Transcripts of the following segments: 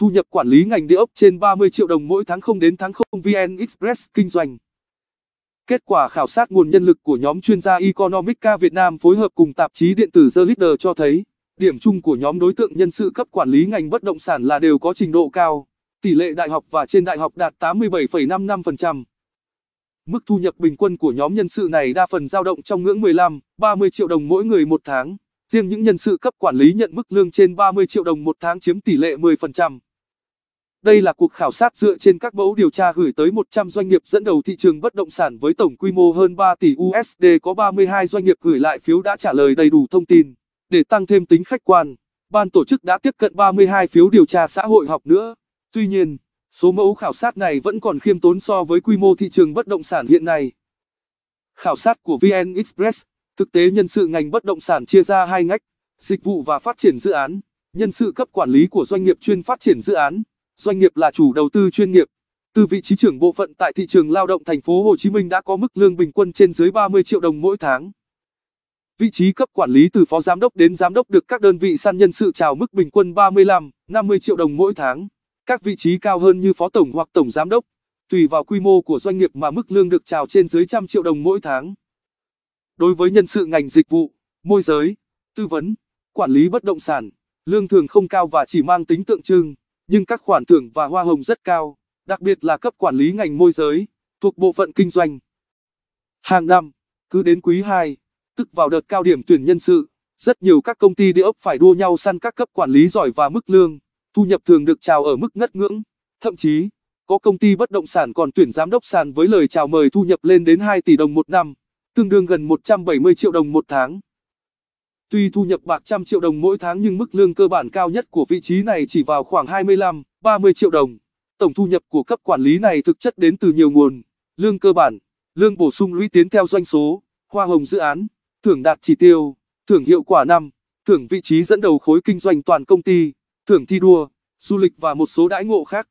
thu nhập quản lý ngành địa ốc trên 30 triệu đồng mỗi tháng không đến tháng không VN Express kinh doanh. Kết quả khảo sát nguồn nhân lực của nhóm chuyên gia Economica Việt Nam phối hợp cùng tạp chí điện tử The Leader cho thấy, điểm chung của nhóm đối tượng nhân sự cấp quản lý ngành bất động sản là đều có trình độ cao, tỷ lệ đại học và trên đại học đạt 87,55%. Mức thu nhập bình quân của nhóm nhân sự này đa phần dao động trong ngưỡng 15, 30 triệu đồng mỗi người một tháng. Riêng những nhân sự cấp quản lý nhận mức lương trên 30 triệu đồng một tháng chiếm tỷ lệ 10%. Đây là cuộc khảo sát dựa trên các mẫu điều tra gửi tới 100 doanh nghiệp dẫn đầu thị trường bất động sản với tổng quy mô hơn 3 tỷ USD có 32 doanh nghiệp gửi lại phiếu đã trả lời đầy đủ thông tin. Để tăng thêm tính khách quan, ban tổ chức đã tiếp cận 32 phiếu điều tra xã hội học nữa. Tuy nhiên, số mẫu khảo sát này vẫn còn khiêm tốn so với quy mô thị trường bất động sản hiện nay. Khảo sát của VN Express, thực tế nhân sự ngành bất động sản chia ra hai ngách, dịch vụ và phát triển dự án, nhân sự cấp quản lý của doanh nghiệp chuyên phát triển dự án doanh nghiệp là chủ đầu tư chuyên nghiệp. Từ vị trí trưởng bộ phận tại thị trường lao động thành phố Hồ Chí Minh đã có mức lương bình quân trên dưới 30 triệu đồng mỗi tháng. Vị trí cấp quản lý từ phó giám đốc đến giám đốc được các đơn vị săn nhân sự chào mức bình quân 35, 50 triệu đồng mỗi tháng. Các vị trí cao hơn như phó tổng hoặc tổng giám đốc, tùy vào quy mô của doanh nghiệp mà mức lương được chào trên dưới trăm triệu đồng mỗi tháng. Đối với nhân sự ngành dịch vụ, môi giới, tư vấn, quản lý bất động sản, lương thường không cao và chỉ mang tính tượng trưng nhưng các khoản thưởng và hoa hồng rất cao, đặc biệt là cấp quản lý ngành môi giới, thuộc bộ phận kinh doanh. Hàng năm, cứ đến quý 2, tức vào đợt cao điểm tuyển nhân sự, rất nhiều các công ty địa ốc phải đua nhau săn các cấp quản lý giỏi và mức lương, thu nhập thường được chào ở mức ngất ngưỡng, thậm chí, có công ty bất động sản còn tuyển giám đốc sàn với lời chào mời thu nhập lên đến 2 tỷ đồng một năm, tương đương gần 170 triệu đồng một tháng. Tuy thu nhập bạc trăm triệu đồng mỗi tháng nhưng mức lương cơ bản cao nhất của vị trí này chỉ vào khoảng 25, 30 triệu đồng. Tổng thu nhập của cấp quản lý này thực chất đến từ nhiều nguồn, lương cơ bản, lương bổ sung lũy tiến theo doanh số, hoa hồng dự án, thưởng đạt chỉ tiêu, thưởng hiệu quả năm, thưởng vị trí dẫn đầu khối kinh doanh toàn công ty, thưởng thi đua, du lịch và một số đãi ngộ khác.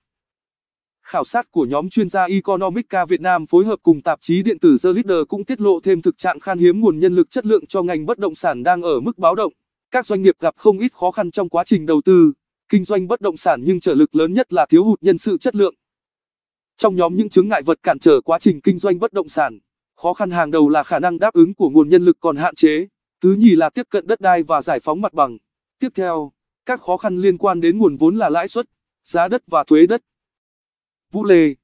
Khảo sát của nhóm chuyên gia Economica Việt Nam phối hợp cùng tạp chí điện tử The Leader cũng tiết lộ thêm thực trạng khan hiếm nguồn nhân lực chất lượng cho ngành bất động sản đang ở mức báo động. Các doanh nghiệp gặp không ít khó khăn trong quá trình đầu tư, kinh doanh bất động sản nhưng trở lực lớn nhất là thiếu hụt nhân sự chất lượng. Trong nhóm những chứng ngại vật cản trở quá trình kinh doanh bất động sản, khó khăn hàng đầu là khả năng đáp ứng của nguồn nhân lực còn hạn chế, thứ nhì là tiếp cận đất đai và giải phóng mặt bằng. Tiếp theo, các khó khăn liên quan đến nguồn vốn là lãi suất, giá đất và thuế đất. Vũ Lê,